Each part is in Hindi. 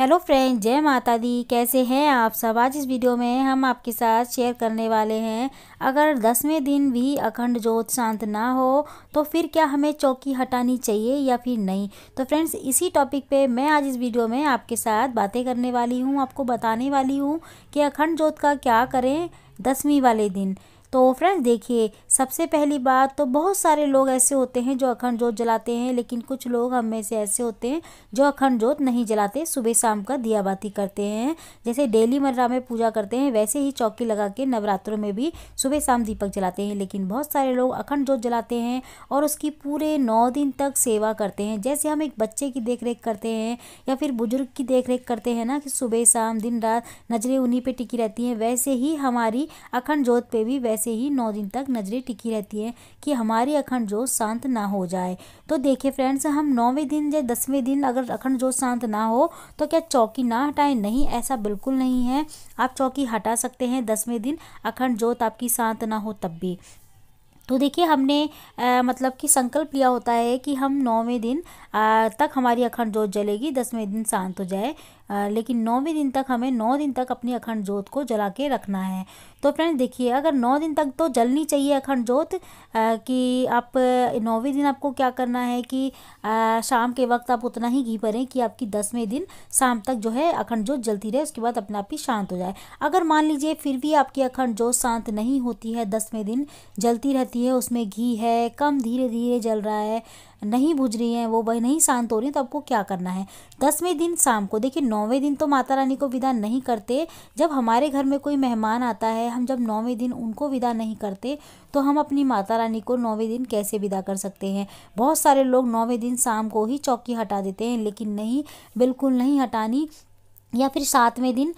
हेलो फ्रेंड जय माता दी कैसे हैं आप सब आज इस वीडियो में हम आपके साथ शेयर करने वाले हैं अगर दसवें दिन भी अखंड जोत शांत ना हो तो फिर क्या हमें चौकी हटानी चाहिए या फिर नहीं तो फ्रेंड्स इसी टॉपिक पे मैं आज इस वीडियो में आपके साथ बातें करने वाली हूँ आपको बताने वाली हूँ कि अखंड जोत का क्या करें दसवीं वाले दिन तो फ्रेंड्स देखिए सबसे पहली बात तो बहुत सारे लोग ऐसे होते हैं जो अखंड जोत जलाते हैं लेकिन कुछ लोग हम में से ऐसे होते हैं जो अखंड जोत नहीं जलाते सुबह शाम का दिया बाती करते हैं जैसे डेली मर्रा में पूजा करते हैं वैसे ही चौकी लगा के नवरात्रों में भी सुबह शाम दीपक जलाते हैं लेकिन बहुत सारे लोग अखंड जोत जलाते हैं और उसकी पूरे नौ दिन तक सेवा करते हैं जैसे हम एक बच्चे की देख करते हैं या फिर बुजुर्ग की देख करते हैं ना कि सुबह शाम दिन रात नज़रें उन्हीं पर टिकी रहती हैं वैसे ही हमारी अखंड जोत पर भी वैसे ऐसे ही नौ दिन तक नज़रें टिकी रहती है कि हमारी अखंड जोत शांत ना हो जाए तो देखिए फ्रेंड्स हम नौवें दिन या दसवें दिन अगर अखंड जोत शांत ना हो तो क्या चौकी ना हटाएं नहीं ऐसा बिल्कुल नहीं है आप चौकी हटा सकते हैं दसवें दिन अखंड जोत आपकी शांत ना हो तब भी तो देखिए हमने आ, मतलब कि संकल्प लिया होता है कि हम नौवें दिन आ, तक हमारी अखंड जोत जलेगी दसवें दिन शांत हो जाए लेकिन नौवें दिन तक हमें नौ दिन तक अपनी अखंड जोत को जला के रखना है तो फ्रेंड्स देखिए अगर नौ दिन तक तो जलनी चाहिए अखंड जोत कि आप नौवें दिन आपको क्या करना है कि आ, शाम के वक्त आप उतना ही घी भरें कि आपकी दसवें दिन शाम तक जो है अखंड जोत जलती रहे उसके बाद अपने आप ही शांत हो जाए अगर मान लीजिए फिर भी आपकी अखंड जोत शांत नहीं होती है दसवें दिन जलती रहती है उसमें घी है कम धीरे धीरे जल रहा है नहीं बुझ रही हैं वो भाई नहीं शांत हो रही हैं तो आपको क्या करना है दसवें दिन शाम को देखिए नौवें दिन तो माता रानी को विदा नहीं करते जब हमारे घर में कोई मेहमान आता है हम जब नौवें दिन उनको विदा नहीं करते तो हम अपनी माता रानी को नौवें दिन कैसे विदा कर सकते हैं बहुत सारे लोग नौवें दिन शाम को ही चौकी हटा देते हैं लेकिन नहीं बिल्कुल नहीं हटानी या फिर सातवें दिन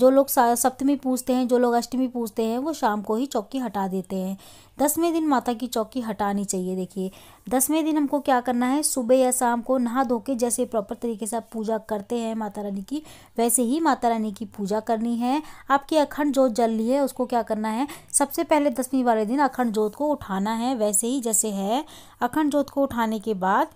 जो लोग सप्तमी पूजते हैं जो लोग अष्टमी पूजते हैं वो शाम को ही चौकी हटा देते हैं दसवें दिन माता की चौकी हटानी चाहिए देखिए दसवें दिन हमको क्या करना है सुबह या शाम को नहा धो के जैसे प्रॉपर तरीके से आप पूजा करते हैं माता रानी की वैसे ही माता रानी की पूजा करनी है आपकी अखंड जोत जल ली है उसको क्या करना है सबसे पहले दसवीं वाले दिन अखंड जोत को उठाना है वैसे ही जैसे है अखंड जोत को उठाने के बाद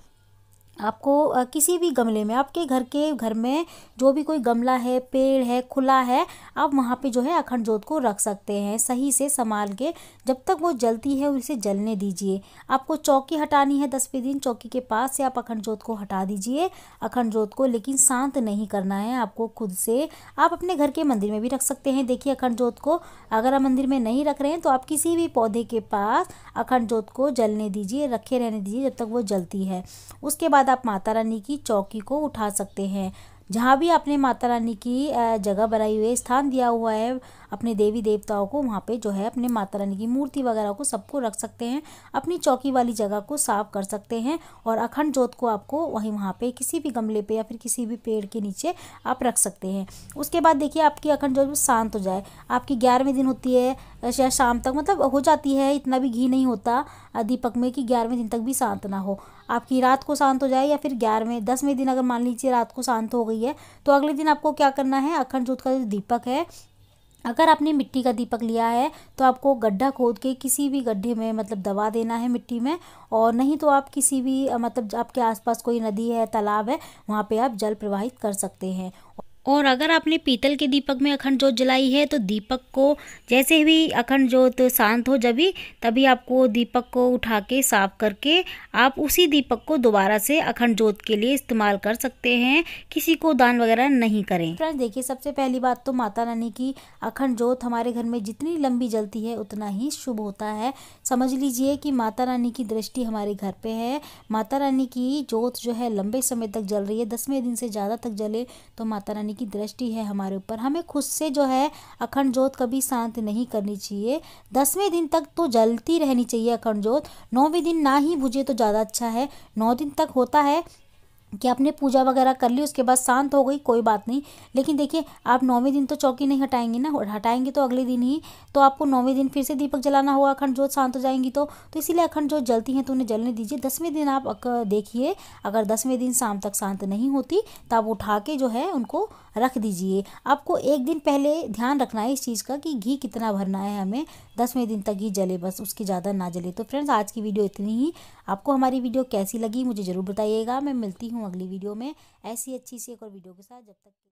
आपको किसी भी गमले में आपके घर के घर में जो भी कोई गमला है पेड़ है खुला है आप वहाँ पे जो है अखंड जोत को रख सकते हैं सही से संभाल के जब तक वो जलती है उसे जलने दीजिए आपको चौकी हटानी है दसवें दिन चौकी के पास से आप अखंड जोत को हटा दीजिए अखंड जोत को लेकिन शांत नहीं करना है आपको खुद से आप अपने घर के मंदिर में भी रख सकते हैं देखिए अखंड जोत को अगर आप मंदिर में नहीं रख रहे हैं तो आप किसी भी पौधे के पास अखंड जोत को जलने दीजिए रखे रहने दीजिए जब तक वो जलती है उसके बाद आप माता रानी की चौकी को उठा सकते हैं जहाँ भी आपने माता रानी की जगह बनाई हुई है स्थान दिया हुआ है अपने देवी देवताओं को वहाँ पे जो है अपने माता रानी की मूर्ति वगैरह को सबको रख सकते हैं अपनी चौकी वाली जगह को साफ कर सकते हैं और अखंड जोत को आपको वहीं वहाँ पे किसी भी गमले पे या फिर किसी भी पेड़ के नीचे आप रख सकते हैं उसके बाद देखिए आपकी अखंड जोत शांत हो जाए आपकी ग्यारहवें दिन होती है या शाम तक मतलब हो जाती है इतना भी घी नहीं होता दीपक में कि ग्यारहवें दिन तक भी शांत ना हो आपकी रात को शांत हो जाए या फिर ग्यारहवें दसवें दिन अगर मान लीजिए रात को शांत हो गई है तो अगले दिन आपको क्या करना है अखंड जोत का जो दीपक है अगर आपने मिट्टी का दीपक लिया है तो आपको गड्ढा खोद के किसी भी गड्ढे में मतलब दबा देना है मिट्टी में और नहीं तो आप किसी भी मतलब आपके आसपास कोई नदी है तालाब है वहाँ पे आप जल प्रवाहित कर सकते हैं और अगर आपने पीतल के दीपक में अखंड जोत जलाई है तो दीपक को जैसे भी अखंड जोत शांत हो जब भी तभी आपको दीपक को उठा के साफ करके आप उसी दीपक को दोबारा से अखंड जोत के लिए इस्तेमाल कर सकते हैं किसी को दान वगैरह नहीं करें फ्रेंड्स देखिए सबसे पहली बात तो माता रानी की अखंड जोत हमारे घर में जितनी लंबी जलती है उतना ही शुभ होता है समझ लीजिए कि माता रानी की दृष्टि हमारे घर पर है माता रानी की जोत जो है लंबे समय तक जल रही है दसवें दिन से ज़्यादा तक जले तो माता रानी यानी कि दृष्टि है हमारे ऊपर हमें खुद से जो है अखंड जोत कभी शांत नहीं करनी चाहिए दसवें दिन तक तो जलती रहनी चाहिए अखंड जोत नौवें दिन ना ही बुझे तो ज़्यादा अच्छा है नौ दिन तक होता है कि आपने पूजा वगैरह कर ली उसके बाद शांत हो गई कोई बात नहीं लेकिन देखिए आप नौवें दिन तो चौकी नहीं हटाएंगे ना हटाएंगे तो अगले दिन ही तो आपको नौवें दिन फिर से दीपक जलाना होगा अखंड जोत शांत हो जाएंगी तो तो इसीलिए अखंड जोत जलती हैं तो उन्हें जलने दीजिए दसवें दिन आप देखिए अगर दसवें दिन शाम तक शांत नहीं होती तो आप उठा के जो है उनको रख दीजिए आपको एक दिन पहले ध्यान रखना है इस चीज़ का कि घी कितना भरना है हमें दसवें दिन तक ही जले बस उसकी ज़्यादा ना जले तो फ्रेंड्स आज की वीडियो इतनी ही आपको हमारी वीडियो कैसी लगी मुझे ज़रूर बताइएगा मैं मिलती हूँ हूँ अगली वीडियो में ऐसी अच्छी सी एक और वीडियो के साथ जब तक